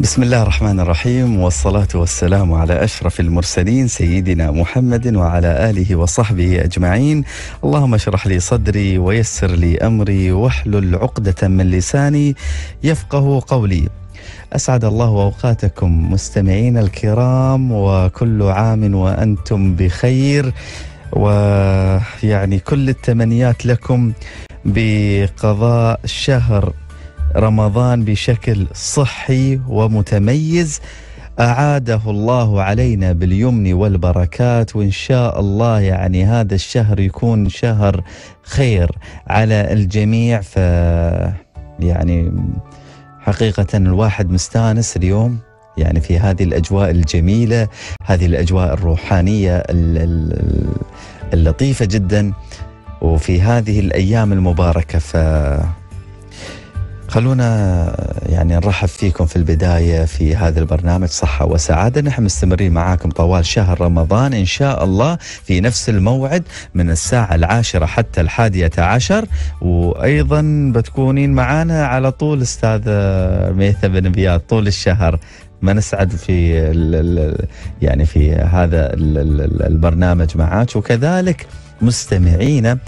بسم الله الرحمن الرحيم والصلاة والسلام على أشرف المرسلين سيدنا محمد وعلى آله وصحبه أجمعين اللهم اشرح لي صدري ويسر لي أمري واحلل عقدة من لساني يفقه قولي أسعد الله أوقاتكم مستمعين الكرام وكل عام وأنتم بخير ويعني كل التمنيات لكم بقضاء شهر رمضان بشكل صحي ومتميز أعاده الله علينا باليمن والبركات وإن شاء الله يعني هذا الشهر يكون شهر خير على الجميع ف يعني حقيقة الواحد مستانس اليوم يعني في هذه الأجواء الجميلة هذه الأجواء الروحانية اللطيفة جدا وفي هذه الأيام المباركة ف خلونا يعني نرحب فيكم في البداية في هذا البرنامج صحة وسعادة نحن مستمرين معاكم طوال شهر رمضان إن شاء الله في نفس الموعد من الساعة العاشرة حتى الحادية عشر وأيضا بتكونين معنا على طول أستاذ ميثا بن بياض طول الشهر ما نسعد في يعني في هذا البرنامج معك وكذلك مستمعينا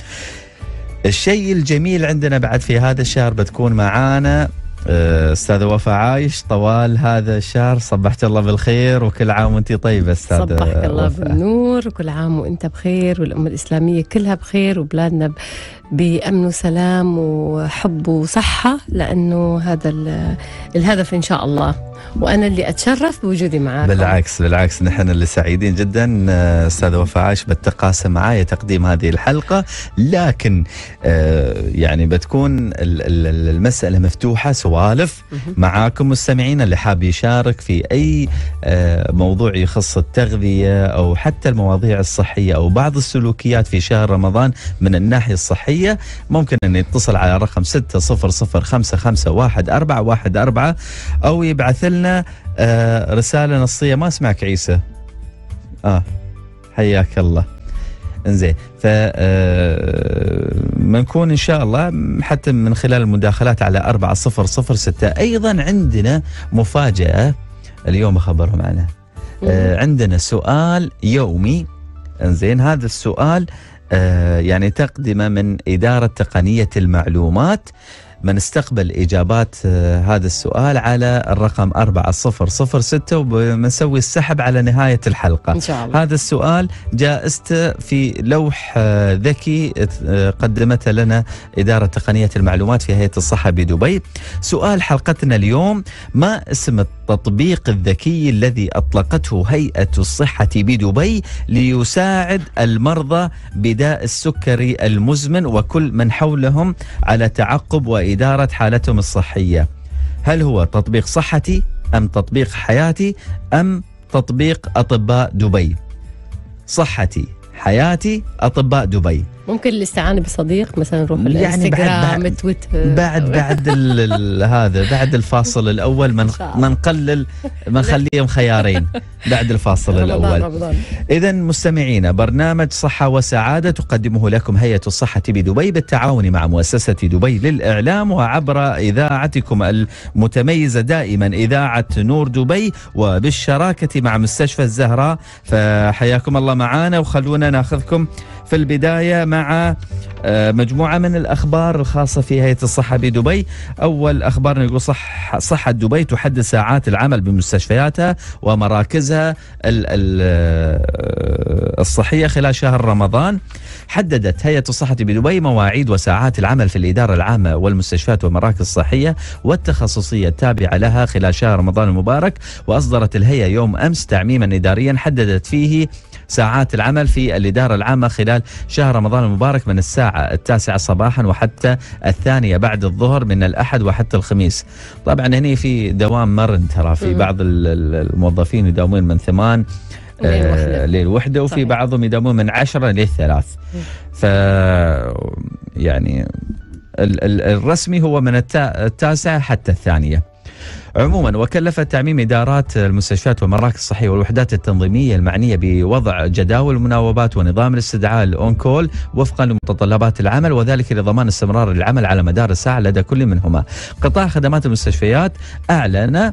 الشيء الجميل عندنا بعد في هذا الشهر بتكون معانا آه، استاذه وفاء عايش طوال هذا الشهر صبحت الله بالخير وكل عام وانت طيبه استاذه صبحك الله بالنور وكل عام وانت بخير والامه الاسلاميه كلها بخير وبلادنا بأمن وسلام وحب وصحة لأنه هذا الهدف إن شاء الله وأنا اللي أتشرف بوجودي معاكم بالعكس بالعكس نحن اللي سعيدين جدا أستاذ وفاء عاش بالتقاسم معايا تقديم هذه الحلقة لكن آه، يعني بتكون المسألة مفتوحة سوالف معاكم مستمعينا اللي حاب يشارك في أي آه، موضوع يخص التغذية أو حتى المواضيع الصحية أو بعض السلوكيات في شهر رمضان من الناحية الصحية الرياضية ممكن أن يتصل على رقم 600 أو يبعث لنا آه، رسالة نصية ما اسمعك عيسى آه حياك الله انزين ف بنكون آه، ان شاء الله حتى من خلال المداخلات على 4006 ايضا عندنا مفاجاه اليوم اخبرهم آه، عنها عندنا سؤال يومي انزين هذا السؤال آه آه، يعني تقدمه من إدارة تقنية المعلومات من استقبل إجابات آه، هذا السؤال على الرقم 4006 وبنسوي السحب على نهاية الحلقة إن شاء الله. هذا السؤال جائزته في لوح آه، ذكي آه، قدمته لنا إدارة تقنية المعلومات في هيئة الصحة بدبي سؤال حلقتنا اليوم ما اسم التطبيق الذكي الذي أطلقته هيئة الصحة بدبي ليساعد المرضى بداء السكري المزمن وكل من حولهم على تعقب و لإدارة حالتهم الصحية هل هو تطبيق صحتي أم تطبيق حياتي أم تطبيق أطباء دبي صحتي حياتي أطباء دبي ممكن الاستعانه بصديق مثلا نروح يعني الانستغرام تويتر بعد بعد هذا بعد الفاصل الاول من ما نقلل ما نخليهم خيارين بعد الفاصل الاول اذا مستمعينا برنامج صحه وسعاده تقدمه لكم هيئه الصحه بدبي بالتعاون مع مؤسسه دبي للاعلام وعبر اذاعتكم المتميزه دائما اذاعه نور دبي وبالشراكه مع مستشفى الزهراء فحياكم الله معانا وخلونا ناخذكم في البداية مع آه، مجموعة من الأخبار الخاصة في هيئة الصحة بدبي أول أخبار نقول صح صحة دبي تحدد ساعات العمل بمستشفياتها ومراكزها آه، الصحية خلال شهر رمضان حددت هيئة الصحة بدبي مواعيد وساعات العمل في الإدارة العامة والمستشفيات والمراكز الصحية والتخصصية التابعة لها خلال شهر رمضان المبارك وأصدرت الهيئة يوم أمس تعميما إداريا حددت فيه ساعات العمل في الإدارة العامة خلال شهر رمضان المبارك من الساعة التاسعة صباحا وحتى الثانية بعد الظهر من الأحد وحتى الخميس طبعا هنا في دوام مرن ترى في بعض الموظفين يداومون من ثمان ليل وحده آه، وفي بعضهم يداومون من عشرة للثلاث ف يعني الرسمي هو من التاسعة حتى الثانيه عموما وكلف تعميم إدارات المستشفيات والمراكز الصحية والوحدات التنظيمية المعنية بوضع جداول المناوبات ونظام الاستدعاء الأونكول وفقا لمتطلبات العمل وذلك لضمان استمرار العمل على مدار الساعة لدى كل منهما قطاع خدمات المستشفيات أعلن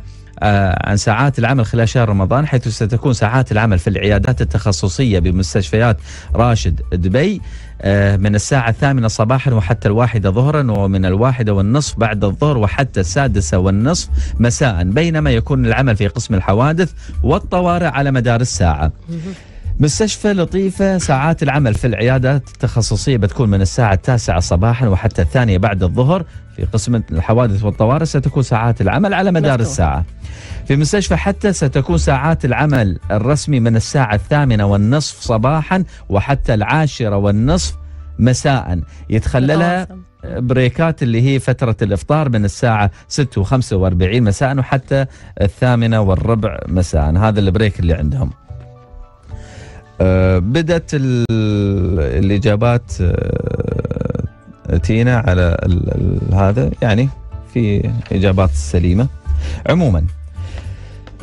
عن ساعات العمل خلال شهر رمضان حيث ستكون ساعات العمل في العيادات التخصصية بمستشفيات راشد دبي آه، من الساعة الثامنة صباحا وحتى الواحدة ظهرا ومن الواحدة والنصف بعد الظهر وحتى السادسة والنصف مساء بينما يكون العمل في قسم الحوادث والطوارئ على مدار الساعة مستشفى لطيفة ساعات العمل في العيادات التخصصية بتكون من الساعة التاسعة صباحا وحتى الثانية بعد الظهر في قسم الحوادث والطوارئ ستكون ساعات العمل على مدار الساعة في مستشفى حتى ستكون ساعات العمل الرسمي من الساعة الثامنة والنصف صباحا وحتى العاشرة والنصف مساء يتخللها بريكات اللي هي فترة الإفطار من الساعة 6 و45 مساء وحتى الثامنة والربع مساء هذا البريك اللي عندهم آه، بدأت الإجابات آه، تينا على هذا يعني في اجابات سليمه عموما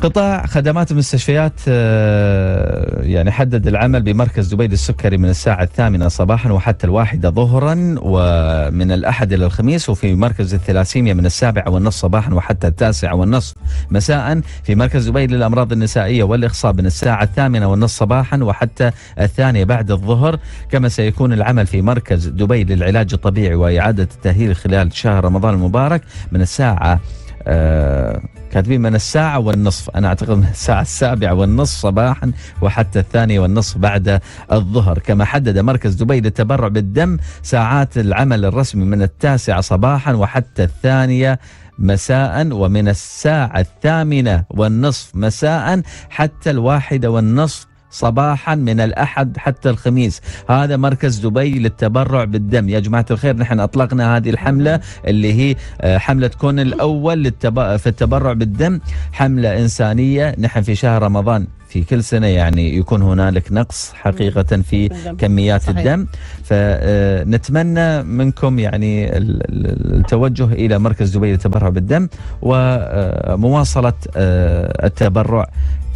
قطاع خدمات المستشفيات آه، يعني حدد العمل بمركز دبي للسكري من الساعة الثامنة صباحا وحتى الواحدة ظهرا ومن الأحد إلى الخميس وفي مركز الثلاسيميا من السابعة والنصف صباحا وحتى التاسعة والنصف مساء في مركز دبي للأمراض النسائية والإخصاء من الساعة الثامنة والنصف صباحا وحتى الثانية بعد الظهر كما سيكون العمل في مركز دبي للعلاج الطبيعي وإعادة التأهيل خلال شهر رمضان المبارك من الساعة آه، كاتبين من الساعة والنصف أنا أعتقد من الساعة السابعة والنصف صباحا وحتى الثانية والنصف بعد الظهر كما حدد مركز دبي للتبرع بالدم ساعات العمل الرسمي من التاسعة صباحا وحتى الثانية مساء ومن الساعة الثامنة والنصف مساء حتى الواحدة والنصف صباحا من الأحد حتى الخميس هذا مركز دبي للتبرع بالدم يا جماعة الخير نحن أطلقنا هذه الحملة اللي هي آه، حملة كون الأول في التبرع بالدم حملة إنسانية نحن في شهر رمضان في كل سنة يعني يكون هنالك نقص حقيقة في كميات صحيح. الدم فنتمنى آه، منكم يعني التوجه إلى مركز دبي للتبرع بالدم ومواصلة آه، التبرع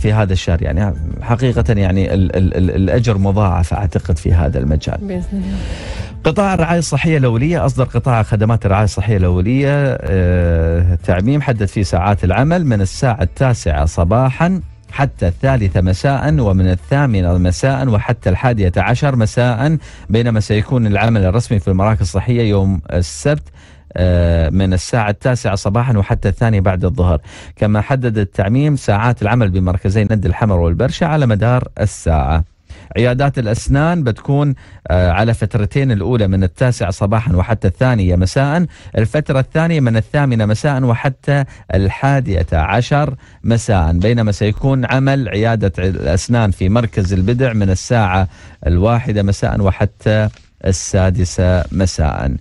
في هذا الشهر يعني حقيقة يعني ال ال ال الأجر مضاعف أعتقد في هذا المجال بإذن الله قطاع الرعاية الصحية الأولية أصدر قطاع خدمات الرعاية الصحية الأولية آه تعميم حدد فيه ساعات العمل من الساعة التاسعة صباحا حتى الثالثة مساء ومن الثامنة مساء وحتى الحادية عشر مساء بينما سيكون العمل الرسمي في المراكز الصحية يوم السبت آه، من الساعة التاسعة صباحا وحتى الثانية بعد الظهر كما حدد التعميم ساعات العمل بمركزي ند الحمر والبرشة على مدار الساعة عيادات الأسنان بتكون آه، على فترتين الأولى من التاسعة صباحا وحتى الثانية مساء الفترة الثانية من الثامنة مساء وحتى الحادية عشر مساء بينما سيكون عمل عيادة الأسنان في مركز البدع من الساعة الواحدة مساء وحتى السادسة مساء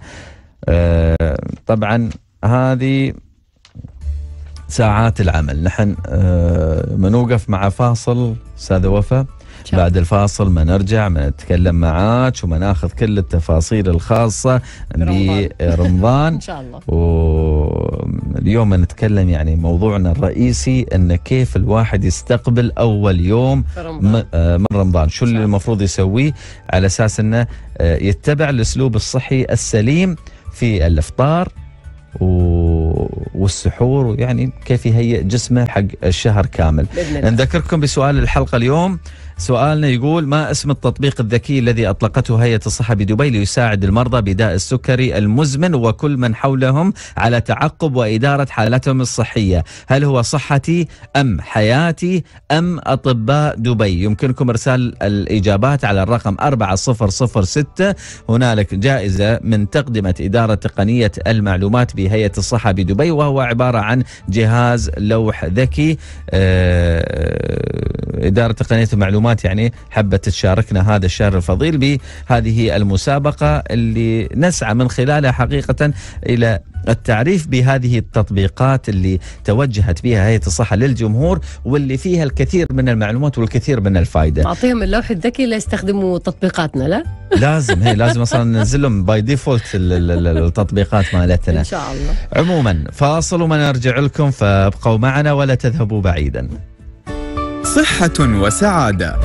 آه، طبعا هذه ساعات العمل نحن آه، نوقف مع فاصل استاذه وفاء بعد الفاصل ما نرجع ما نتكلم معاك وما ناخذ كل التفاصيل الخاصة برمضان إن شاء الله واليوم نتكلم يعني موضوعنا الرئيسي أن كيف الواحد يستقبل أول يوم آه، من رمضان شو اللي المفروض يسويه على أساس أنه يتبع الأسلوب الصحي السليم في الافطار و والسحور ويعني كيف يهيئ جسمه حق الشهر كامل نذكركم بسؤال الحلقة اليوم سؤالنا يقول ما اسم التطبيق الذكي الذي أطلقته هيئة الصحة بدبي ليساعد المرضى بداء السكري المزمن وكل من حولهم على تعقب وإدارة حالتهم الصحية هل هو صحتي أم حياتي أم أطباء دبي يمكنكم إرسال الإجابات على الرقم 4006 هنالك جائزة من تقدمة إدارة تقنية المعلومات بهيئة الصحة بدبي وهو هو عبارة عن جهاز لوح ذكي آه، إدارة تقنية المعلومات يعني حبت تشاركنا هذا الشهر الفضيل بهذه المسابقة اللي نسعى من خلالها حقيقة إلى التعريف بهذه التطبيقات اللي توجهت فيها هيئه الصحه للجمهور واللي فيها الكثير من المعلومات والكثير من الفائده. اعطيهم اللوح الذكي ليستخدموا تطبيقاتنا لا؟ لازم هي لازم اصلا ننزل لهم باي ديفولت التطبيقات مالتنا. ان شاء الله. عموما فاصل وما نرجع لكم فابقوا معنا ولا تذهبوا بعيدا. صحه وسعاده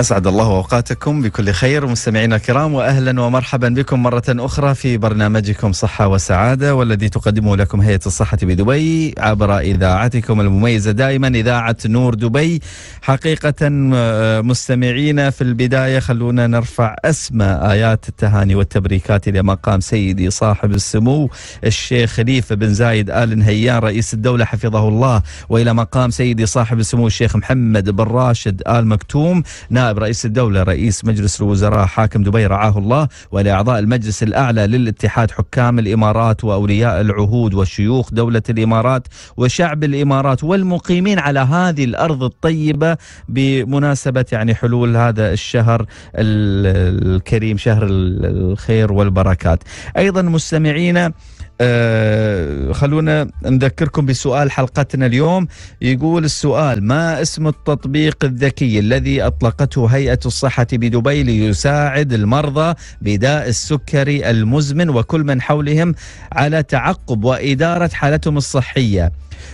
أسعد الله أوقاتكم بكل خير مستمعينا الكرام وأهلا ومرحبا بكم مرة أخرى في برنامجكم صحة وسعادة والذي تقدمه لكم هيئة الصحة بدبي عبر إذاعتكم المميزة دائما إذاعة نور دبي حقيقة آه، مستمعينا في البداية خلونا نرفع أسمى آيات التهاني والتبريكات إلى مقام سيدي صاحب السمو الشيخ خليفة بن زايد آل نهيان رئيس الدولة حفظه الله وإلى مقام سيدي صاحب السمو الشيخ محمد بن راشد آل مكتوم نائب نائب رئيس الدولة رئيس مجلس الوزراء حاكم دبي رعاه الله ولأعضاء المجلس الأعلى للاتحاد حكام الإمارات وأولياء العهود وشيوخ دولة الإمارات وشعب الإمارات والمقيمين على هذه الأرض الطيبة بمناسبة يعني حلول هذا الشهر الكريم شهر الخير والبركات أيضا مستمعينا آه، خلونا نذكركم بسؤال حلقتنا اليوم يقول السؤال ما اسم التطبيق الذكي الذي اطلقته هيئه الصحه بدبي ليساعد المرضى بداء السكري المزمن وكل من حولهم على تعقب واداره حالتهم الصحيه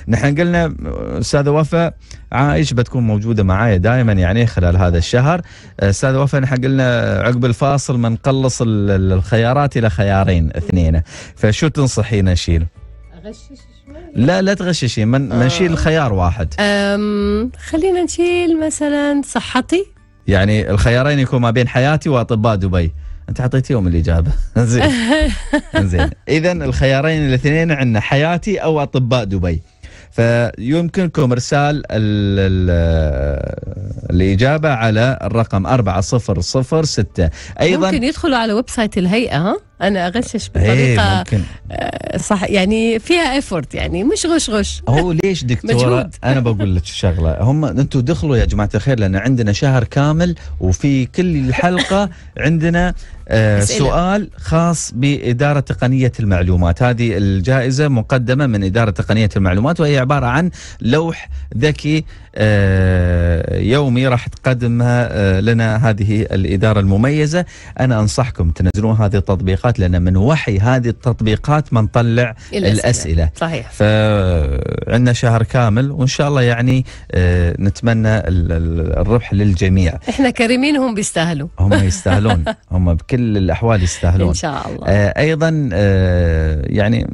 نحن قلنا استاذه وفاء عائش بتكون موجوده معايا دائما يعني خلال هذا الشهر استاذه وفاء نحن قلنا عقب الفاصل ما نقلص الخيارات الى خيارين اثنين فشو تنصحينا نشيل؟ لا لا تغششي من آه. نشيل خيار واحد أم خلينا نشيل مثلا صحتي يعني الخيارين يكون ما بين حياتي واطباء دبي انت اعطيتيهم الاجابه زين زين اذا الخيارين الاثنين عندنا حياتي او اطباء دبي فيمكنكم ارسال الاجابه على الرقم 4006 ايضا ممكن يدخلوا على ويب سايت الهيئه ها انا اغشش بطريقه إيه، ممكن. آه، صح يعني فيها ايفورت يعني مش غش غش هو ليش دكتوره انا بقول لك شغله هم انتم دخلوا يا جماعه الخير لان عندنا شهر كامل وفي كل حلقه عندنا آه، سؤال خاص بإدارة تقنية المعلومات هذه الجائزة مقدمة من إدارة تقنية المعلومات وهي عبارة عن لوح ذكي آه، يومي راح تقدمها آه، لنا هذه الإدارة المميزة أنا أنصحكم تنزلون هذه التطبيقات لأن من وحي هذه التطبيقات ما نطلع الأسئلة, الأسئلة. صحيح فعندنا شهر كامل وإن شاء الله يعني آه، نتمنى الربح للجميع إحنا كريمين هم بيستاهلوا هم يستاهلون هم بكل الأحوال يستاهلون إن شاء الله أيضا يعني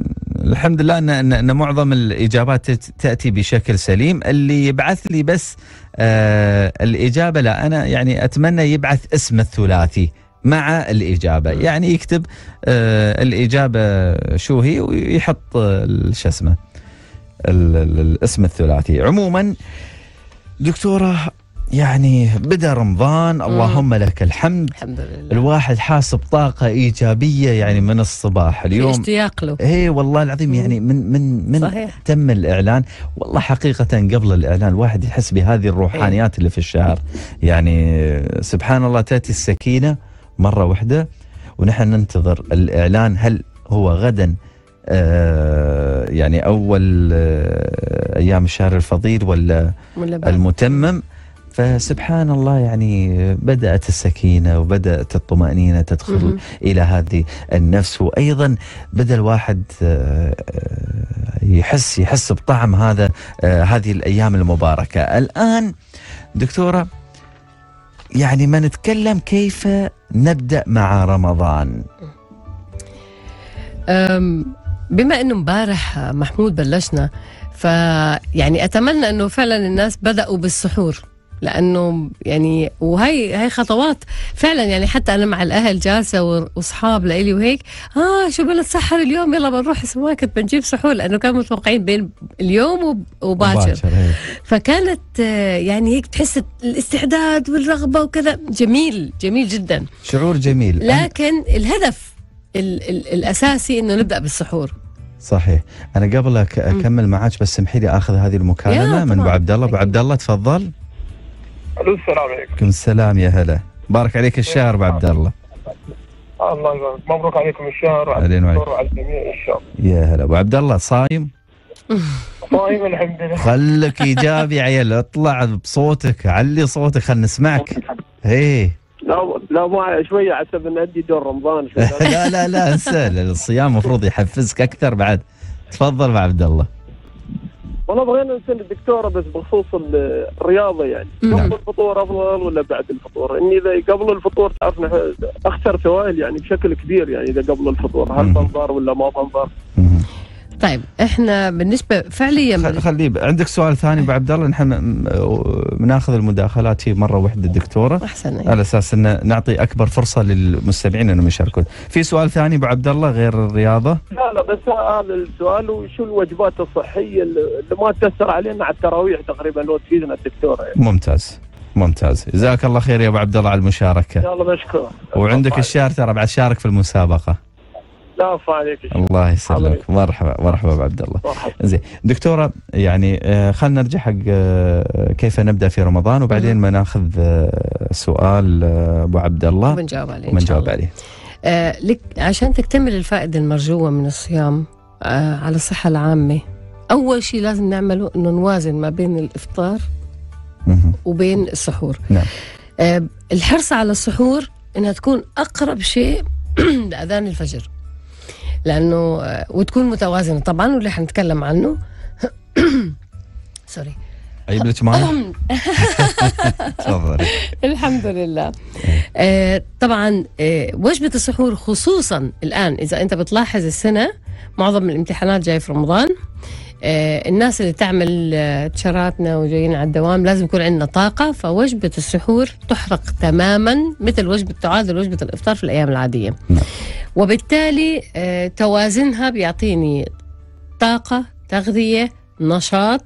الحمد لله ان ان معظم الاجابات تاتي بشكل سليم اللي يبعث لي بس آه الاجابه لا انا يعني اتمنى يبعث اسم الثلاثي مع الاجابه يعني يكتب آه الاجابه شو هي ويحط آه، شو اسمه الاسم الثلاثي عموما دكتوره يعني بدا رمضان اللهم لك الحمد الحمد لله الواحد حاس بطاقه ايجابيه يعني من الصباح اليوم اشتياق له اي والله العظيم يعني من من من صحيح. تم الاعلان والله حقيقه قبل الاعلان الواحد يحس بهذه الروحانيات اللي في الشعر يعني سبحان الله تاتي السكينه مره واحده ونحن ننتظر الاعلان هل هو غدا آه يعني اول آه ايام الشهر الفضيل ولا المتمم فسبحان الله يعني بدأت السكينة وبدأت الطمأنينة تدخل إلى هذه النفس وأيضا بدأ الواحد آه، آه، يحس يحس بطعم هذا آه، هذه الأيام المباركة الآن دكتورة يعني ما نتكلم كيف نبدأ مع رمضان بما أنه مبارح محمود بلشنا فيعني أتمنى أنه فعلا الناس بدأوا بالسحور لانه يعني وهي هي خطوات فعلا يعني حتى انا مع الاهل جالسه واصحاب لإلي وهيك اه شو بنتسحر اليوم يلا بنروح سماكت بنجيب سحور لانه كانوا متوقعين بين اليوم وباكر إيه. فكانت آه، يعني هيك تحس الاستعداد والرغبه وكذا جميل جميل جدا شعور جميل لكن الهدف الـ الـ الاساسي انه نبدا بالسحور صحيح انا قبل اكمل معك بس سمحي لي اخذ هذه المكالمه من ابو عبد الله ابو عبد الله تفضل الو السلام عليكم السلام يا هلا بارك عليك الشهر ابو عبد الله الله يبارك مبروك عليكم الشهر وعلى وعلى الجميع ان شاء الله يا هلا ابو عبد الله صايم؟ صايم الحمد لله خلك ايجابي عيل اطلع بصوتك علي صوتك خلنا نسمعك ايه لا لا ما شويه ان ادي دور رمضان لا لا لا انسى الصيام المفروض يحفزك اكثر بعد تفضل ابو عبد الله والله بغينا نسال الدكتوره بس بخصوص الرياضه يعني نعم. قبل الفطور افضل ولا بعد الفطور؟ اني اذا قبل الفطور تعرف اخسر سوائل يعني بشكل كبير يعني اذا قبل الفطور هل بنظر ولا ما بنظر؟ طيب احنا بالنسبه فعليا خليه عندك سؤال ثاني ابو عبد الله نحن بناخذ المداخلات هي مره واحده دكتوره احسن إيه. على اساس ان نعطي اكبر فرصه للمستمعين انهم يشاركون في سؤال ثاني ابو عبد الله غير الرياضه لا لا بس هذا السؤال وشو الوجبات الصحيه اللي ما تاثر علينا على التراويح تقريبا لو تفيدنا الدكتوره يعني. ممتاز ممتاز جزاك الله خير يا ابو عبد الله على المشاركه يلا مشكور وعندك الشهر ترى بعد شارك في المسابقه لا عليك الله يسلمك مرحبا مرحبا ابو عبد الله زين دكتوره يعني آه، خلينا نرجع حق آه، كيف نبدا في رمضان وبعدين ما ناخذ آه، سؤال ابو عبد الله ونجاوب عليه ونجاوب عليه آه لك عشان تكتمل الفائده المرجوه من الصيام آه على الصحه العامه اول شيء لازم نعمله انه نوازن ما بين الافطار وبين السحور نعم آه الحرص على السحور انها تكون اقرب شيء لاذان الفجر لانه آه، وتكون متوازنه طبعا واللي حنتكلم عنه سوري عيبت معنا؟ تفضلي الحمد لله إيه. آه، طبعا آه، وجبة السحور خصوصا الآن إذا أنت بتلاحظ السنة معظم الامتحانات جايه في رمضان آه، الناس اللي تعمل آه، تشراتنا وجايين على الدوام لازم يكون عندنا طاقة فوجبة السحور تحرق تماما مثل وجبة تعادل وجبة الإفطار في الأيام العادية نعم. وبالتالي آه، توازنها بيعطيني طاقة تغذية نشاط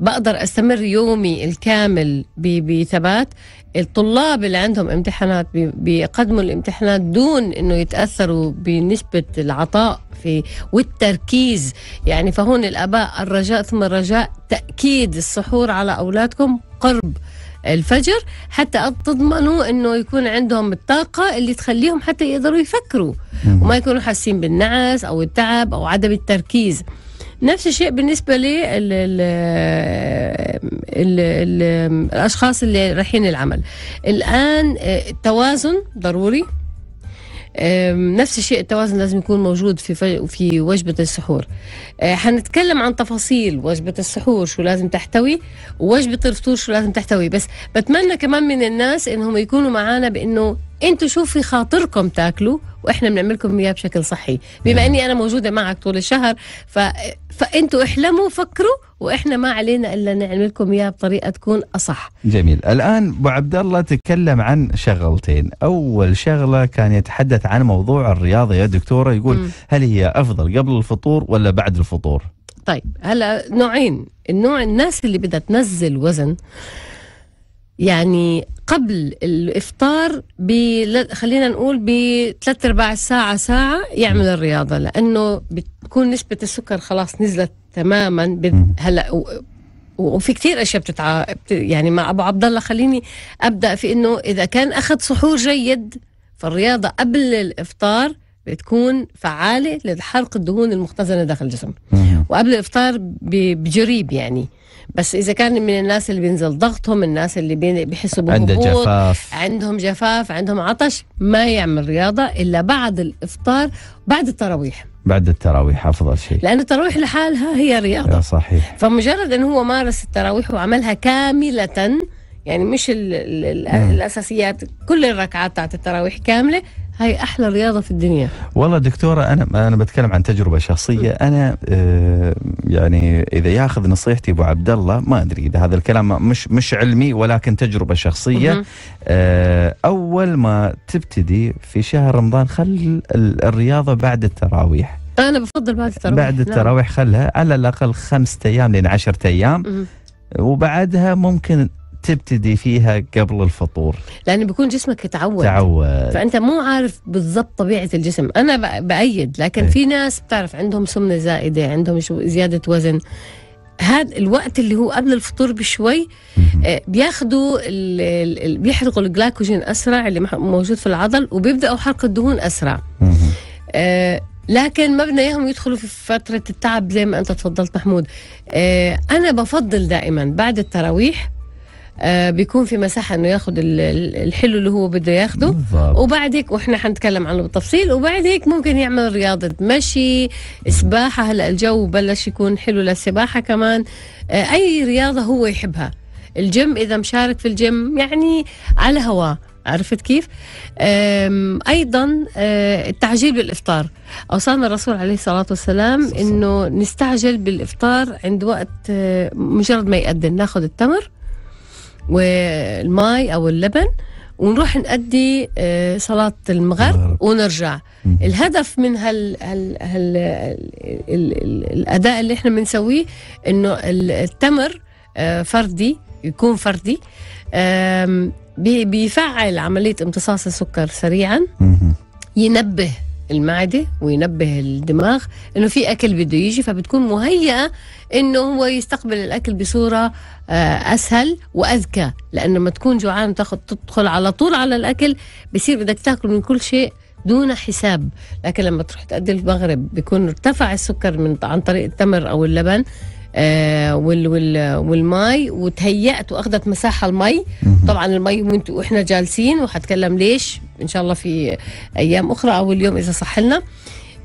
بقدر استمر يومي الكامل بثبات الطلاب اللي عندهم امتحانات بيقدموا الامتحانات دون انه يتاثروا بنسبه العطاء في والتركيز يعني فهون الاباء الرجاء ثم الرجاء تاكيد السحور على اولادكم قرب الفجر حتى تضمنوا انه يكون عندهم الطاقه اللي تخليهم حتى يقدروا يفكروا وما يكونوا حاسين بالنعس او التعب او عدم التركيز نفس الشيء بالنسبة الأشخاص اللي رايحين العمل الآن آه، التوازن ضروري نفس الشيء التوازن لازم يكون موجود في في وجبة السحور آه، حنتكلم عن تفاصيل وجبة السحور شو لازم تحتوي ووجبة الفطور شو لازم تحتوي بس بتمنى كمان من الناس انهم يكونوا معانا بانه انتوا شو في خاطركم تاكلوا واحنا بنعملكم اياه بشكل صحي بما اني انا موجوده معك طول الشهر ف فانتوا احلموا فكروا واحنا ما علينا الا نعملكم لكم اياها بطريقه تكون اصح. جميل، الان ابو عبد الله تكلم عن شغلتين، اول شغله كان يتحدث عن موضوع الرياضه يا دكتوره يقول مم. هل هي افضل قبل الفطور ولا بعد الفطور؟ طيب هلا نوعين، النوع الناس اللي بدها تنزل وزن يعني قبل الافطار ب خلينا نقول بثلاث ارباع ساعه ساعه يعمل الرياضه لانه بتكون نسبه السكر خلاص نزلت تماما بد... هلا و... وفي كثير اشياء بتتع يعني مع ابو عبد الله خليني ابدا في انه اذا كان اخذ سحور جيد فالرياضه قبل الافطار بتكون فعاله لحرق الدهون المختزنه داخل الجسم وقبل الافطار بجريب يعني بس اذا كان من الناس اللي بينزل ضغطهم الناس اللي بيحسوا بهبوط عنده جفاف عندهم جفاف عندهم عطش ما يعمل رياضه الا بعد الافطار بعد التراويح بعد التراويح افضل شيء لان التراويح لحالها هي رياضه صحيح فمجرد ان هو مارس التراويح وعملها كامله يعني مش الـ الـ الاساسيات كل الركعات تاعت التراويح كامله هاي احلى رياضه في الدنيا والله دكتوره انا انا بتكلم عن تجربه شخصيه انا آه، يعني اذا ياخذ نصيحتي ابو عبد الله ما ادري اذا هذا الكلام مش مش علمي ولكن تجربه شخصيه آه، اول ما تبتدي في شهر رمضان خل الرياضه بعد التراويح انا بفضل بعد التراويح بعد نعم. التراويح خلها على الاقل خمسة ايام لين 10 ايام وبعدها ممكن تبتدي فيها قبل الفطور لانه بيكون جسمك تعود تعود فانت مو عارف بالضبط طبيعه الجسم انا بايد لكن ايه. في ناس بتعرف عندهم سمنه زائده عندهم زياده وزن هذا الوقت اللي هو قبل الفطور بشوي آه، بياخذوا بيحرقوا الجلايكوجين اسرع اللي موجود في العضل وبيبداوا حرق الدهون اسرع آه لكن ما بدنا اياهم يدخلوا في فتره التعب زي ما انت تفضلت محمود آه انا بفضل دائما بعد التراويح آه، بيكون في مساحه انه ياخذ الحلو اللي هو بده ياخذه وبعد هيك واحنا حنتكلم عنه بالتفصيل وبعد هيك ممكن يعمل رياضه مشي سباحه هلا الجو بلش يكون حلو للسباحه كمان آه، اي رياضه هو يحبها الجيم اذا مشارك في الجيم يعني على هواه عرفت كيف؟ ايضا آه، التعجيل بالافطار اوصانا الرسول عليه الصلاه والسلام انه نستعجل بالافطار عند وقت مجرد ما يأذن ناخذ التمر والماي او اللبن ونروح نأدي آه، صلاة المغرب ونرجع الهدف من هال هال هال الأداء اللي احنا بنسويه انه التمر آه، فردي يكون فردي بيفعل عملية امتصاص السكر سريعا ينبه المعده وينبه الدماغ انه في اكل بده يجي فبتكون مهيئه انه هو يستقبل الاكل بصوره آه، اسهل واذكى لانه لما تكون جوعان تاخذ تدخل على طول على الاكل بصير بدك تاكل من كل شيء دون حساب لكن لما تروح تأدي المغرب بيكون ارتفع السكر من عن طريق التمر او اللبن آه، وال وال والماي وتهيأت واخذت مساحه المي طبعا المي واحنا جالسين وحتكلم ليش ان شاء الله في ايام اخرى او اليوم اذا صح لنا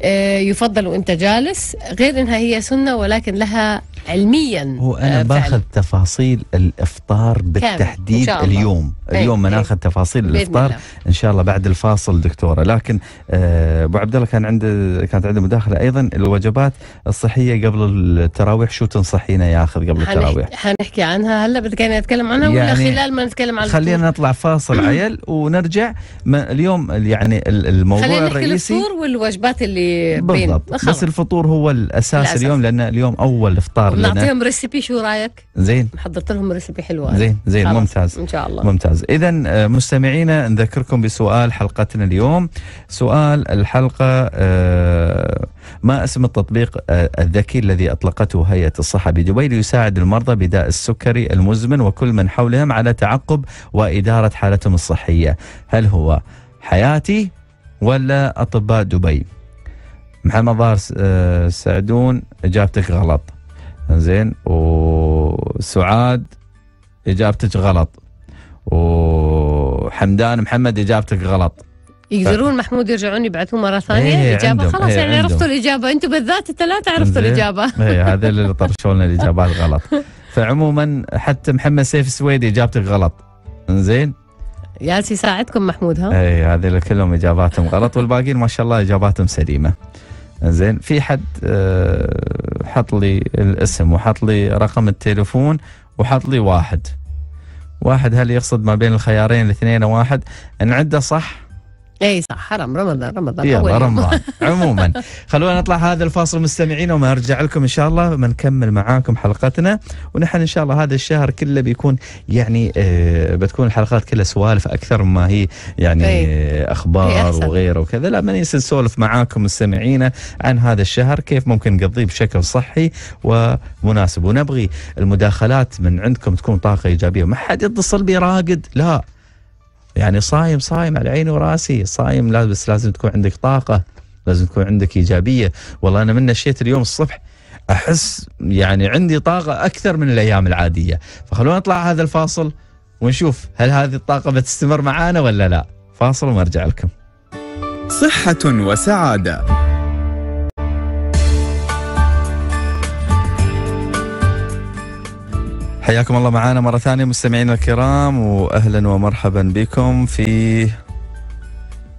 آه، يفضل وانت جالس غير انها هي سنه ولكن لها علميا هو انا آه، باخذ تفاصيل الافطار بالتحديد اليوم إيه، اليوم بناخذ إيه. تفاصيل الافطار ان شاء الله بعد الفاصل دكتوره لكن آه، ابو عبد الله كان عنده كانت عنده مداخله ايضا الوجبات الصحيه قبل التراويح شو تنصحينا ياخذ قبل التراويح حنحكي عنها هلا بدك انا يعني اتكلم عنها يعني ولا خلال ما نتكلم عنها خلينا نطلع فاصل عيل ونرجع اليوم يعني الموضوع الرئيسي خلينا نحكي الفطور والوجبات اللي بالضبط بس الفطور هو الاساس الأساس. اليوم لان اليوم اول افطار لنا نعطيهم ريسيبي شو رايك؟ زين حضرت لهم ريسيبي حلوه زين زين خلاص. ممتاز ان شاء الله ممتاز اذا آه، مستمعينا نذكركم بسؤال حلقتنا اليوم سؤال الحلقه آه، ما اسم التطبيق آه، الذكي الذي اطلقته هيئه الصحه بدبي ليساعد المرضى بداء السكري المزمن وكل من حولهم على تعقب واداره حالتهم الصحيه هل هو حياتي ولا اطباء دبي محمد ظاهر السعدون آه، اجابتك غلط زين وسعاد اجابتك غلط وحمدان محمد اجابتك غلط يقدرون ف... محمود يرجعون يبعثون مره ثانيه هي إيه، الاجابه عندهم. خلاص إيه، يعني عرفتوا الاجابه انتم بالذات الثلاثه عرفتوا الاجابه اي هذا اللي طرشوا لنا الاجابات غلط فعموما حتى محمد سيف السويدي اجابتك غلط زين جالس يساعدكم محمود ها؟ اي هذول كلهم اجاباتهم غلط والباقيين ما شاء الله اجاباتهم سليمه. زين في حد آه، حط لي الاسم وحط لي رقم التليفون وحط لي واحد. واحد هل يقصد ما بين الخيارين الاثنين واحد؟ نعده صح اي صح حرام رمضان رمضان يلا رمضان عموما خلونا نطلع هذا الفاصل مستمعين وما ارجع لكم ان شاء الله بنكمل معاكم حلقتنا ونحن ان شاء الله هذا الشهر كله بيكون يعني آه بتكون الحلقات كلها سوالف اكثر مما هي يعني أي. آه، اخبار إيه، وغيره وكذا لا بنيس نسولف معاكم مستمعينا عن هذا الشهر كيف ممكن نقضيه بشكل صحي ومناسب ونبغي المداخلات من عندكم تكون طاقه ايجابيه ما حد يتصل بي راقد لا يعني صايم صايم على عيني وراسي صايم لا بس لازم تكون عندك طاقه لازم تكون عندك ايجابيه والله انا من نشيت اليوم الصبح احس يعني عندي طاقه اكثر من الايام العاديه فخلونا نطلع هذا الفاصل ونشوف هل هذه الطاقه بتستمر معانا ولا لا فاصل ونرجع لكم صحه وسعاده حياكم الله معنا مرة ثانية مستمعينا الكرام وأهلا ومرحبا بكم في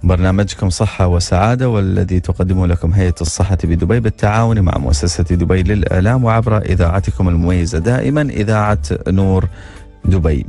برنامجكم صحة وسعادة والذي تقدمه لكم هيئة الصحة بدبي بالتعاون مع مؤسسة دبي للإعلام وعبر إذاعتكم المميزة دائما إذاعة نور دبي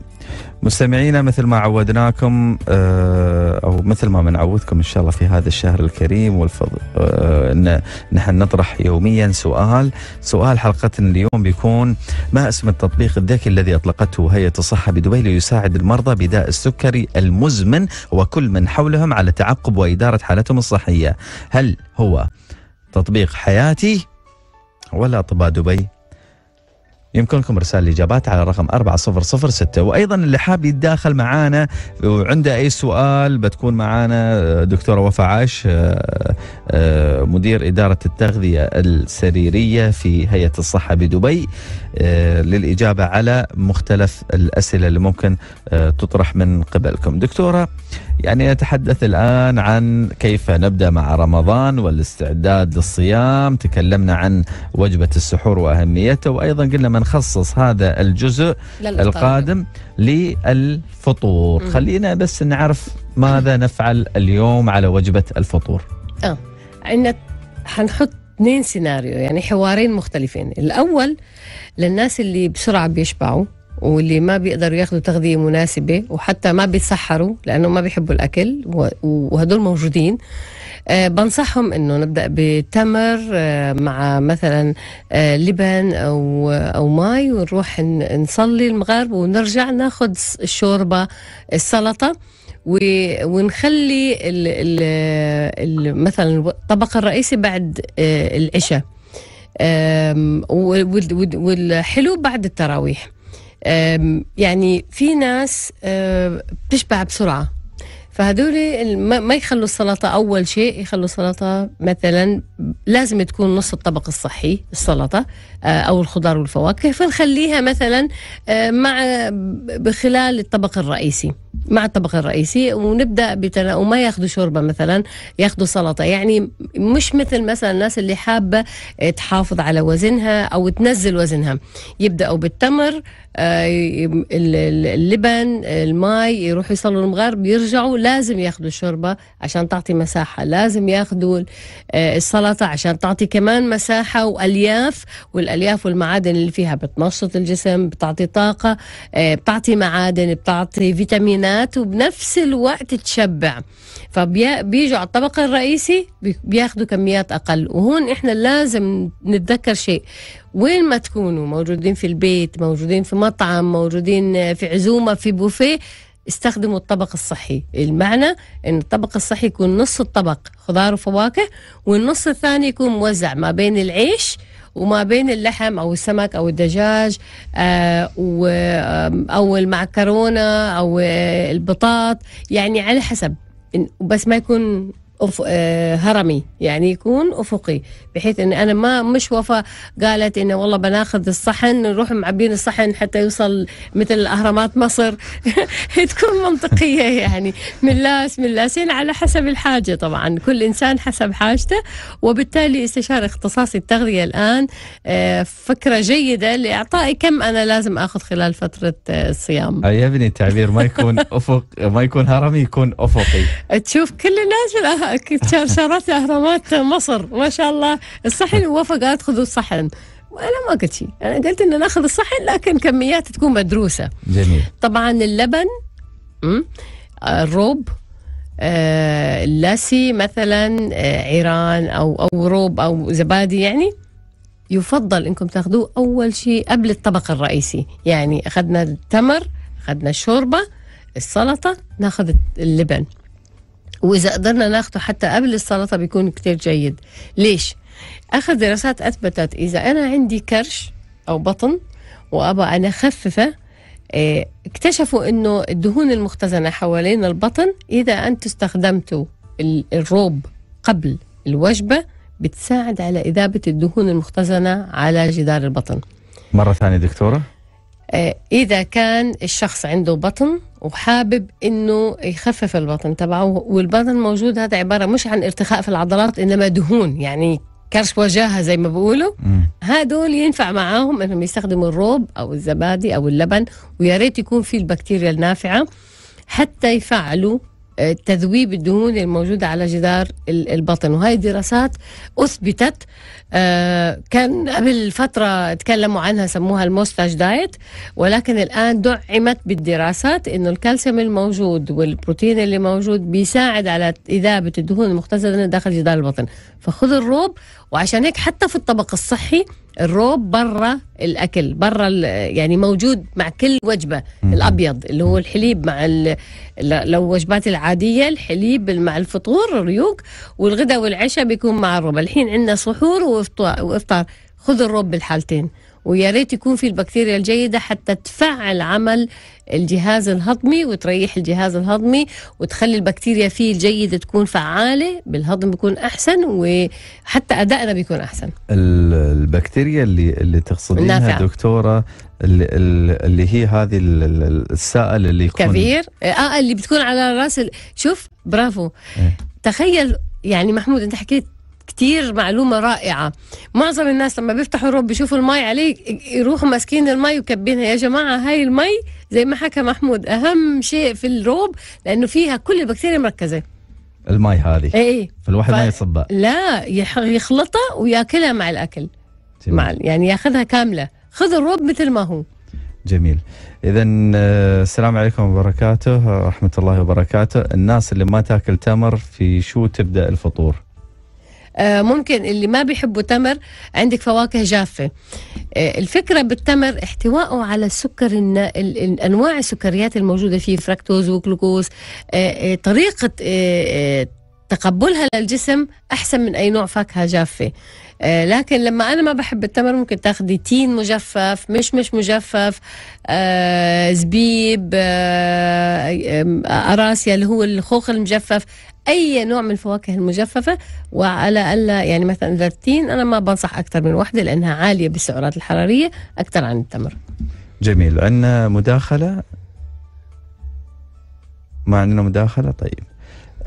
مستمعينا مثل ما عودناكم آه، او مثل ما بنعودكم ان شاء الله في هذا الشهر الكريم والفضل آه، ان نحن نطرح يوميا سؤال، سؤال حلقتنا اليوم بيكون ما اسم التطبيق الذكي الذي اطلقته هيئه الصحه بدبي ليساعد المرضى بداء السكري المزمن وكل من حولهم على تعقب واداره حالتهم الصحيه، هل هو تطبيق حياتي ولا اطباء دبي يمكنكم ارسال الاجابات على رقم 4006 وايضا اللي حاب يتداخل معانا وعنده اي سؤال بتكون معانا دكتوره وفاء عاش آه، آه، مدير اداره التغذيه السريريه في هيئه الصحه بدبي آه، للاجابه على مختلف الاسئله اللي ممكن تطرح من قبلكم دكتوره يعني نتحدث الان عن كيف نبدا مع رمضان والاستعداد للصيام تكلمنا عن وجبه السحور واهميتها وايضا قلنا من نخصص هذا الجزء القادم للفطور خلينا بس نعرف ماذا نفعل اليوم على وجبة الفطور آه. عندنا حنحط اثنين سيناريو يعني حوارين مختلفين الأول للناس اللي بسرعة بيشبعوا واللي ما بيقدروا ياخذوا تغذيه مناسبه وحتى ما بيتسحروا لانه ما بيحبوا الاكل وهدول موجودين آه، بنصحهم انه نبدا بتمر آه، مع مثلا آه، لبن او او مي ونروح نصلي المغرب ونرجع ناخذ الشوربه السلطه ونخلي مثلا الطبق الرئيسي بعد العشاء والحلو بعد التراويح يعني في ناس بتشبع بسرعه فهدول ما يخلوا السلطة أول شيء يخلوا السلطة مثلا لازم تكون نص الطبق الصحي السلطة آه، او الخضار والفواكه فنخليها مثلا آه، مع بخلال الطبق الرئيسي مع الطبق الرئيسي ونبدا بتنا وما ياخذوا شوربه مثلا ياخذوا سلطه يعني مش مثل مثلا الناس اللي حابه آه، تحافظ على وزنها او تنزل وزنها يبداوا بالتمر اللبن الماي يروحوا يصلوا المغرب بيرجعوا لازم ياخذوا الشوربه عشان تعطي مساحه لازم ياخذوا السلطه عشان تعطي كمان مساحه والياف وال الالياف والمعادن اللي فيها بتنشط الجسم بتعطي طاقه آه، بتعطي معادن بتعطي فيتامينات وبنفس الوقت تشبع فبيجوا على الطبق الرئيسي بياخذوا كميات اقل وهون احنا لازم نتذكر شيء وين ما تكونوا موجودين في البيت موجودين في مطعم موجودين في عزومه في بوفيه استخدموا الطبق الصحي المعنى ان الطبق الصحي يكون نص الطبق خضار وفواكه والنص الثاني يكون موزع ما بين العيش وما بين اللحم او السمك او الدجاج آه، او المعكرونه او آه، البطاط يعني على حسب بس ما يكون آه، هرمي يعني يكون افقي بحيث ان انا ما مش وفاء قالت انه والله بناخذ الصحن نروح معبين الصحن حتى يوصل مثل اهرامات مصر تكون منطقيه يعني من لاس من لاسين على حسب الحاجه طبعا كل انسان حسب حاجته وبالتالي استشاره اختصاصي التغذيه الان آه، فكره جيده لاعطائي كم انا لازم اخذ خلال فتره آه، الصيام عجبني التعبير ما يكون افق ما يكون هرمي يكون افقي تشوف كل الناس شارات اهرامات مصر ما شاء الله الصحن وافق خذوا الصحن انا ما قلت شيء انا قلت ان ناخذ الصحن لكن كميات تكون مدروسه جميل طبعا اللبن الروب آه، اللاسي مثلا آه، عيران او او روب او زبادي يعني يفضل انكم تاخذوه اول شيء قبل الطبق الرئيسي يعني اخذنا التمر اخذنا الشوربه السلطه ناخذ اللبن واذا قدرنا ناخده حتى قبل السلطه بيكون كتير جيد ليش اخر دراسات اثبتت اذا انا عندي كرش او بطن وابغى انا خففه إيه، اكتشفوا انه الدهون المختزنه حوالين البطن اذا انت استخدمتوا الروب قبل الوجبه بتساعد على اذابه الدهون المختزنه على جدار البطن مره ثانيه دكتوره آه، إذا كان الشخص عنده بطن وحابب انه يخفف البطن تبعه والبطن موجود هذا عباره مش عن ارتخاء في العضلات انما دهون يعني كرش وجاهه زي ما بيقولوا هدول ينفع معاهم انهم يستخدموا الروب او الزبادي او اللبن ويا ريت يكون في البكتيريا النافعه حتى يفعلوا تذويب الدهون الموجودة على جدار البطن وهي دراسات أثبتت آه، كان قبل فترة تكلموا عنها سموها الموستاج دايت ولكن الآن دعمت بالدراسات أنه الكالسيوم الموجود والبروتين اللي موجود بيساعد على إذابة الدهون المختزنة داخل جدار البطن فخذ الروب وعشان هيك حتى في الطبق الصحي الروب برا الاكل برا يعني موجود مع كل وجبه مم. الابيض اللي هو الحليب مع لو وجبات العاديه الحليب مع الفطور الريوق والغداء والعشاء بيكون مع الروب الحين عندنا سحور وافطار خذ الروب بالحالتين ويا ريت يكون في البكتيريا الجيده حتى تفعل عمل الجهاز الهضمي وتريح الجهاز الهضمي وتخلي البكتيريا فيه الجيده تكون فعاله بالهضم بيكون احسن وحتى ادائنا بيكون احسن البكتيريا اللي اللي تقصدينها دكتوره اللي, اللي هي هذه السائل اللي يكون كبير اه, آه، اللي بتكون على راس شوف برافو إيه؟ تخيل يعني محمود انت حكيت كتير معلومة رائعة معظم الناس لما بيفتحوا الروب بيشوفوا المي عليه يروحوا ماسكين المي وكبينها يا جماعة هاي المي زي ما حكى محمود أهم شيء في الروب لأنه فيها كل البكتيريا مركزة المي هذه اي فالواحد ف... ما يصبها لا يخلطها وياكلها مع الأكل جميل. مع يعني ياخذها كاملة خذ الروب مثل ما هو جميل اذا آه، السلام عليكم وبركاته ورحمه الله وبركاته الناس اللي ما تاكل تمر في شو تبدا الفطور آه، ممكن اللي ما بيحبوا تمر عندك فواكه جافة آه، الفكرة بالتمر احتوائه على السكر أنواع السكريات الموجودة فيه فركتوز وجلوكوز آه، طريقة تقبلها للجسم أحسن من أي نوع فاكهة جافة لكن لما انا ما بحب التمر ممكن تاخدي تين مجفف مش مش مجفف زبيب اراسيا اللي هو الخوخ المجفف اي نوع من الفواكه المجففه وعلى الا يعني مثلا اذا التين انا ما بنصح اكثر من واحده لانها عاليه بالسعرات الحراريه اكثر عن التمر. جميل عندنا مداخله ما عندنا مداخله طيب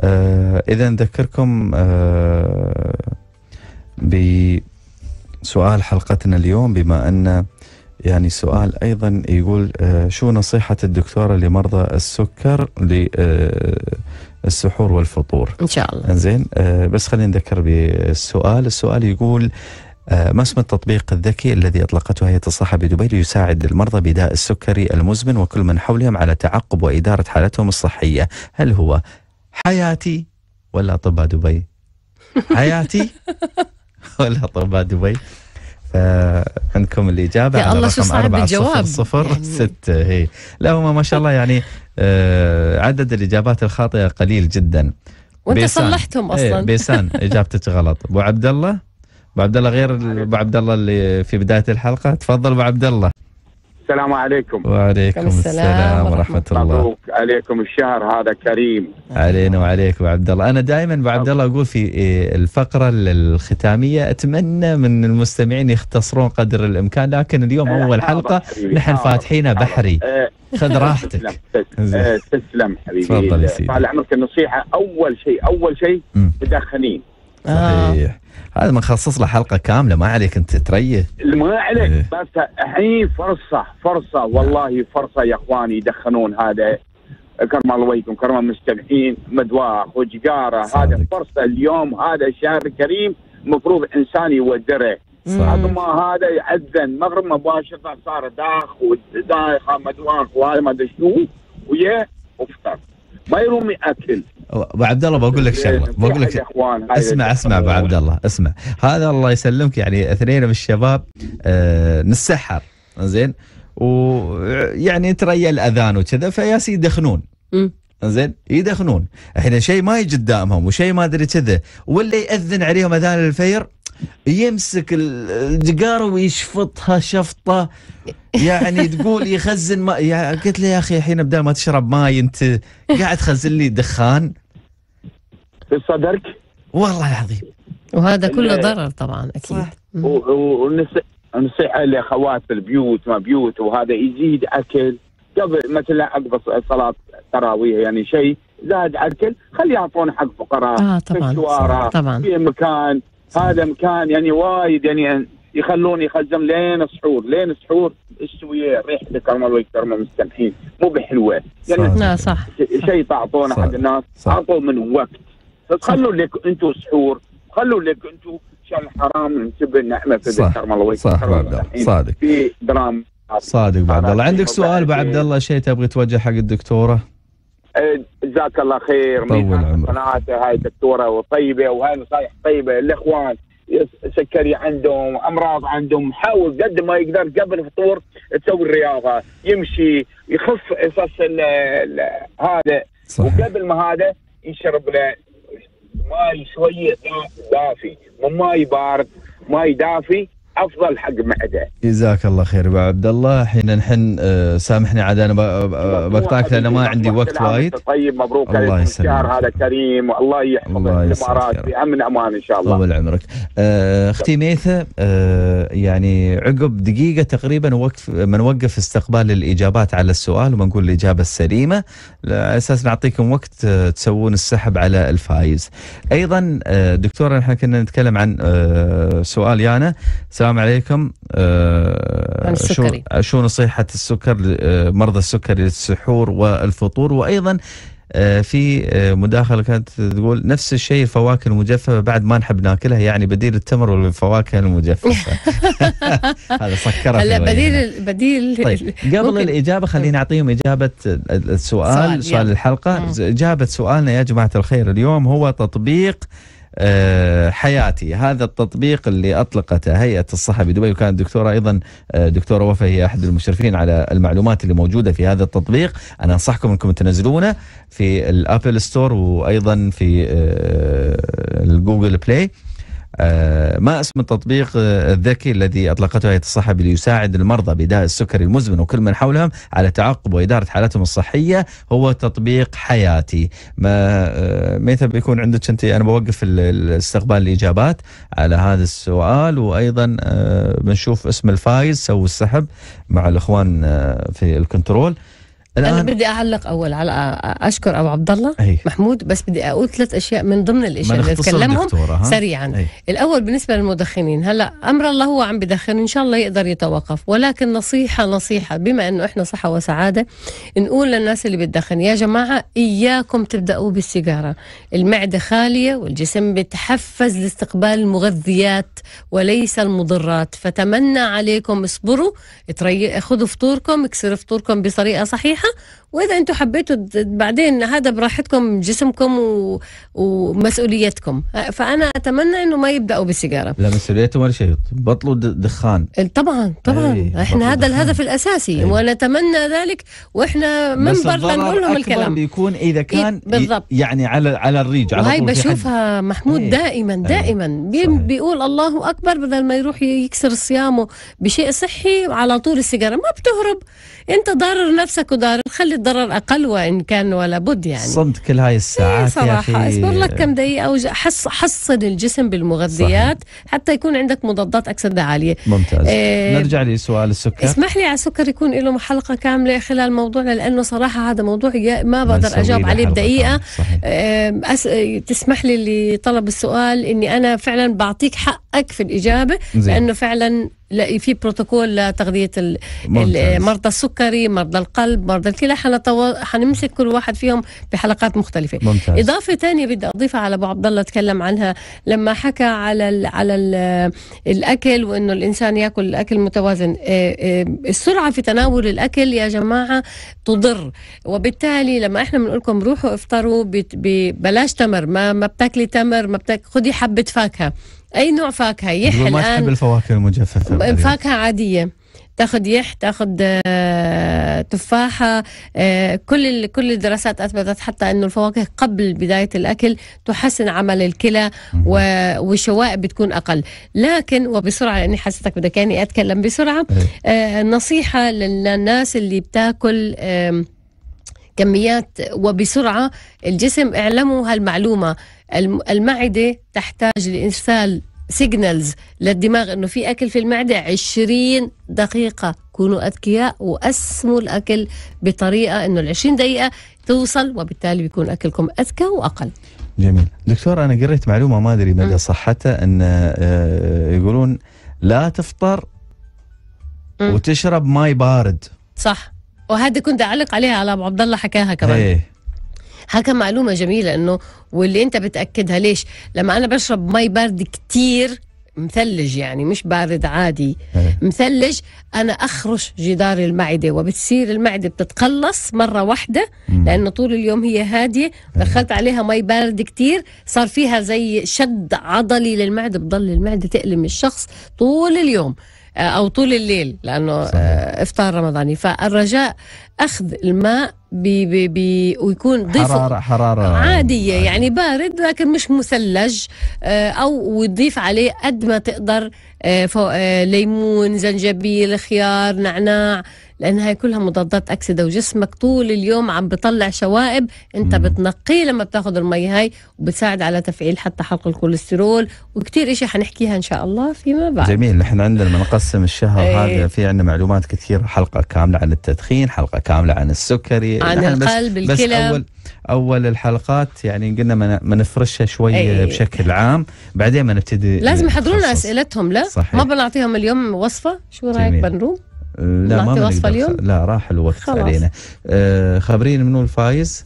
آه اذا نذكركم آه بسؤال حلقتنا اليوم بما ان يعني سؤال ايضا يقول آه شو نصيحه الدكتوره لمرضى السكر آه، السحور والفطور ان شاء الله آه بس خلينا نذكر بالسؤال السؤال يقول آه، ما اسم التطبيق الذكي الذي اطلقته هيئه الصحه بدبي ليساعد المرضى بداء السكري المزمن وكل من حولهم على تعقب واداره حالتهم الصحيه، هل هو حياتي ولا اطباء دبي؟ حياتي ولا اطباء دبي؟ آه، عندكم الإجابة يا الله شو صعب الجواب صفر يعني ستة هي لا هم ما شاء الله يعني آه، عدد الإجابات الخاطئة قليل جدا وانت بيسان. صلحتهم إيه، اصلا بيسان اجابتك غلط ابو عبد الله ابو عبد الله غير ابو عبد الله اللي في بدايه الحلقه تفضل ابو عبد الله السلام عليكم وعليكم السلام, ورحمة الله مبروك عليكم الشهر هذا كريم علينا وعليك ابو عبد الله انا دائما ابو عبد الله اقول في الفقرة الختامية اتمنى من المستمعين يختصرون قدر الامكان لكن اليوم آه، اول حلقة نحن آه، فاتحينها بحري آه، خذ راحتك تسلم حبيبي تفضل يا سيدي طال عمرك النصيحة اول شيء اول شيء مدخنين صحيح آه. هذا بنخصص له حلقه كامله ما عليك انت تريه ما عليك إيه. بس الحين فرصه فرصه نعم. والله فرصه يا اخواني يدخنون هذا كرم الله وجهكم كرم المستمعين مدواخ وجقاره هذا فرصه اليوم هذا الشهر الكريم مفروض انسان يودره ما هذا يأذن مغرب مباشره صار داخ ودايخه مدواخ وهذا ما ادري شنو ويا افطر ما يرمي اكل ابو عبد الله بقول لك شغله بقول لك اسمع اسمع ابو عبد الله اسمع هذا الله يسلمك يعني اثنين من الشباب آه، نسحر زين ويعني تريا الاذان وكذا فياسي يدخنون زين يدخنون احنا شيء ما يجي قدامهم وشيء ما ادري كذا ولا ياذن عليهم اذان الفير يمسك الدقار ويشفطها شفطه يعني تقول يخزن ما يعني قلت له يا اخي الحين بدل ما تشرب ماي انت قاعد تخزن لي دخان في صدرك والله العظيم وهذا كله إيه. ضرر طبعا اكيد صح. ونصيحه لاخوات البيوت ما بيوت وهذا يزيد اكل قبل مثلا عقب صلاه التراويح يعني شيء زاد عدل خلي يعطون حق فقراء آه طبعًا في الشوارع طبعًا في مكان هذا مكان يعني وايد يعني يخلون يخزم لين السحور لين السحور السوية ريحة الكرمل ويكرمل مستمحين مو بحلوة يعني صح, صح. شيء تعطونه حق الناس اعطوا من وقت خلوا لك انتم سحور خلوا لك انتم شان حرام نسب النعمة في الكرمل الله صح صادق في درام صادق عبد الله عندك سؤال عبد الله شيء تبغي توجه حق الدكتوره؟ آه، جزاك الله خير طول قناته هاي دكتوره وطيبه وهاي نصائح طيبه الاخوان سكري عندهم امراض عندهم حاول قد ما يقدر قبل الفطور تسوي الرياضه يمشي يخف قصص هذا وقبل ما هذا يشرب له ماي شويه دافي مو ماي بارد ماي دافي افضل حق معده جزاك الله خير ابو عبد الله الحين نحن آه، سامحني عاد انا بقطعك لان ما عندي وقت وايد طيب مبروك الله الشهر هذا كريم والله يحفظ الامارات في امن امان ان شاء الله طول عمرك آه، اختي ميثه أه يعني عقب دقيقه تقريبا وقت بنوقف استقبال الاجابات على السؤال وبنقول الاجابه السليمه على اساس نعطيكم وقت آه، تسوون السحب على الفايز ايضا دكتوره احنا كنا نتكلم عن سؤال يانا يعني السلام عليكم آه السكري. شو شو نصيحه السكر آه، مرضى السكري للسحور والفطور وايضا آه، في آه، مداخله كانت تقول نفس الشيء الفواكه المجففه بعد ما نحب ناكلها يعني بديل التمر والفواكه المجففه هذا سكرها هلا بديل بديل طيب قبل ممكن. الاجابه خلينا نعطيهم اجابه السؤال سؤال, سؤال الحلقه اجابه سؤالنا يا جماعه الخير اليوم هو تطبيق آه، حياتي هذا التطبيق اللي أطلقته هيئة الصحة بدبي وكانت الدكتورة أيضا آه، دكتورة وفاء هي أحد المشرفين على المعلومات اللي موجودة في هذا التطبيق أنا أنصحكم أنكم تنزلونه في الأبل ستور وأيضا في آه، الجوجل بلاي آه، ما اسم التطبيق آه، الذكي الذي اطلقته هيئه الصحه ليساعد المرضى بداء السكري المزمن وكل من حولهم على تعقب واداره حالتهم الصحيه هو تطبيق حياتي ما آه، متى بيكون عندك انت انا بوقف استقبال الاجابات على هذا السؤال وايضا بنشوف اسم الفايز سووا السحب مع الاخوان في الكنترول الآن أنا بدي أعلق أول على أشكر أبو عبد الله أيه. محمود بس بدي أقول ثلاث أشياء من ضمن الأشياء اللي أتكلمهم سريعا أيه. الأول بالنسبة للمدخنين هلا أمر الله هو عم بدخن إن شاء الله يقدر يتوقف ولكن نصيحة نصيحة بما إنه إحنا صحة وسعادة نقول للناس اللي بتدخن يا جماعة إياكم تبدأوا بالسيجارة المعدة خالية والجسم بتحفز لاستقبال المغذيات وليس المضرات فتمنى عليكم اصبروا خذوا فطوركم اكسروا فطوركم بطريقة صحيحة الصحة وإذا أنتم حبيتوا بعدين هذا براحتكم جسمكم و... ومسؤوليتكم فأنا أتمنى أنه ما يبدأوا بالسيجارة لا مسؤوليتهم ولا شيء بطلوا دخان إيه، طبعا طبعا أيه. إحنا هذا الهدف الأساسي أيه. ونتمنى ذلك وإحنا من برا نقول لهم الكلام بيكون إذا إيه، كان بالضبط. يعني على على الريج على هاي بشوفها محمود أيه. دائما إيه. دائما أيه. بيقول الله أكبر بدل ما يروح يكسر صيامه بشيء صحي على طول السيجارة ما بتهرب انت ضارر نفسك وضارر خلي الضرر اقل وان كان ولا بد يعني صمت كل هاي الساعات صراحه يا اصبر لك كم دقيقه وحص حصن الجسم بالمغذيات صحيح. حتى يكون عندك مضادات اكسده عاليه ممتاز إيه نرجع لسؤال السكر اسمح لي على السكر يكون له حلقه كامله خلال موضوعنا لانه صراحه هذا موضوع ما بقدر اجاوب عليه بدقيقه آه أس... آه، تسمح لي اللي طلب السؤال اني انا فعلا بعطيك حقك في الاجابه زي. لانه فعلا لا في بروتوكول لتغذيه مرضى السكري مرضى القلب مرضى الكلى حنطو... حنمسك كل واحد فيهم بحلقات مختلفه ممتاز. اضافه ثانيه بدي اضيفها على ابو عبد الله تكلم عنها لما حكى على ال على ال الاكل وانه الانسان ياكل الاكل متوازن آه، آه، السرعه في تناول الاكل يا جماعه تضر وبالتالي لما احنا بنقول لكم روحوا افطروا ببلاش تمر ما ما بتاكلي تمر ما بتاكلي خدي حبه فاكهه اي نوع فاكهه يح ما الان تحب الفواكه المجففه فاكهه عاديه تاخذ يح تاخذ آه، تفاحه آه، كل كل الدراسات اثبتت حتى انه الفواكه قبل بدايه الاكل تحسن عمل الكلى والشوائب بتكون اقل لكن وبسرعه لاني حسيتك بدك يعني اتكلم بسرعه إيه. آه، نصيحه للناس اللي بتاكل كميات وبسرعه الجسم اعلموا هالمعلومه المعدة تحتاج لإرسال سيجنالز للدماغ انه في اكل في المعده 20 دقيقه كونوا اذكياء واسموا الاكل بطريقه انه ال 20 دقيقه توصل وبالتالي بيكون اكلكم اذكى واقل جميل دكتور انا قريت معلومه ما ادري مدى صحتها ان آه، يقولون لا تفطر وتشرب ماي بارد صح وهذا كنت اعلق عليها على ابو عبد الله حكاها كمان إيه. هكا معلومه جميله انه واللي انت بتاكدها ليش لما انا بشرب مي بارد كتير مثلج يعني مش بارد عادي إيه. مثلج انا اخرش جدار المعده وبتصير المعده بتتقلص مره واحده لانه طول اليوم هي هاديه إيه. دخلت عليها مي بارد كتير صار فيها زي شد عضلي للمعده بضل المعده تألم الشخص طول اليوم آه، او طول الليل لانه آه، صحيح. افطار رمضاني فالرجاء اخذ الماء بي بي بي ويكون ضيف حرارة, حرارة عادية يعني بارد لكن مش مثلج آه، أو وتضيف عليه قد ما تقدر فوق ليمون زنجبيل خيار نعناع هاي كلها مضادات اكسده وجسمك طول اليوم عم بطلع شوائب انت بتنقيه لما بتاخذ المي هاي وبتساعد على تفعيل حتى حلق الكوليسترول وكثير اشي حنحكيها ان شاء الله فيما بعد جميل نحن عندنا لما نقسم الشهر ايه. هذا في عندنا معلومات كثير حلقه كامله عن التدخين حلقه كامله عن السكري عن القلب بس, الكلى بس اول اول الحلقات يعني قلنا ما نفرشها شوي أيه. بشكل عام بعدين ما نبتدي لازم يحضرونا اسئلتهم لا صحيح. ما بنعطيهم اليوم وصفه شو رايك بنروم لا ما وصفه اليوم؟ لا راح الوقت خلاص. علينا آه خبرين منو الفايز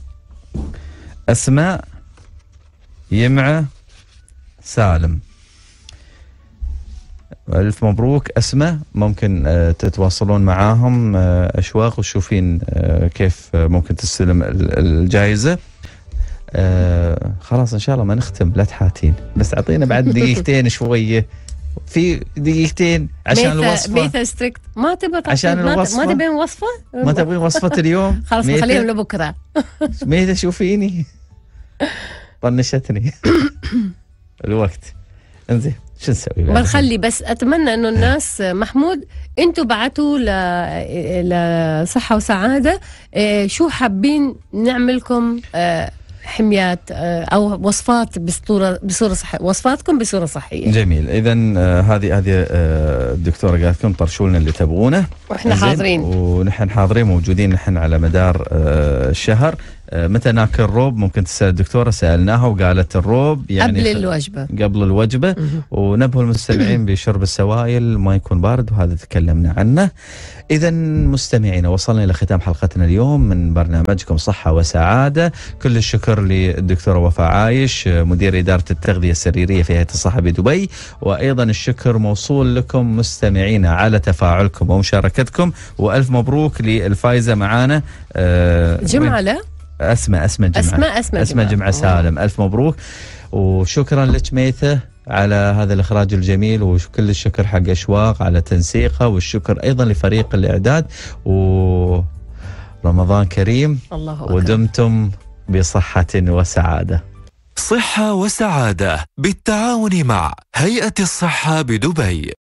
اسماء يمعه سالم ألف مبروك أسماء ممكن آه، تتواصلون معاهم آه، أشواق وتشوفين آه، كيف ممكن تستلم الجائزة خلاص إن شاء الله ما نختم لا تحاتين بس أعطينا بعد دقيقتين شوية في دقيقتين عشان ميثا الوصفه ميثا ستريكت ما تبغى عشان الوصفه ما تبين وصفه ما تبغين وصفه اليوم خلاص نخليهم لبكره ميثا شوفيني طنشتني الوقت انزين شو نسوي بنخلي بس اتمنى انه الناس محمود انتم بعتوا ل لصحه وسعاده إيه، شو حابين نعملكم إيه، حميات آه، او وصفات بصوره بصوره صحيه وصفاتكم بصوره صحيه جميل اذا آه، هذه هذه الدكتوره آه، قالت لكم طرشوا لنا اللي تبغونه واحنا حاضرين ونحن حاضرين موجودين نحن على مدار الشهر آه، متى ناكل روب ممكن تسال الدكتوره سالناها وقالت الروب يعني قبل الوجبه قبل الوجبه ونبهوا المستمعين بشرب السوائل ما يكون بارد وهذا تكلمنا عنه اذا مستمعينا وصلنا الى ختام حلقتنا اليوم من برنامجكم صحه وسعاده كل الشكر للدكتوره وفاء عايش مدير اداره التغذيه السريريه في هيئه الصحه بدبي وايضا الشكر موصول لكم مستمعينا على تفاعلكم ومشاركتكم والف مبروك للفايزه معانا آه، جمعه اسماء اسماء جمعه اسماء اسماء, جمعه, جمعه, جمعة سالم الف مبروك وشكرا لك ميثه على هذا الاخراج الجميل وكل الشكر حق اشواق على تنسيقها والشكر ايضا لفريق الاعداد و رمضان كريم الله أكبر. ودمتم بصحه وسعاده صحه وسعاده بالتعاون مع هيئه الصحه بدبي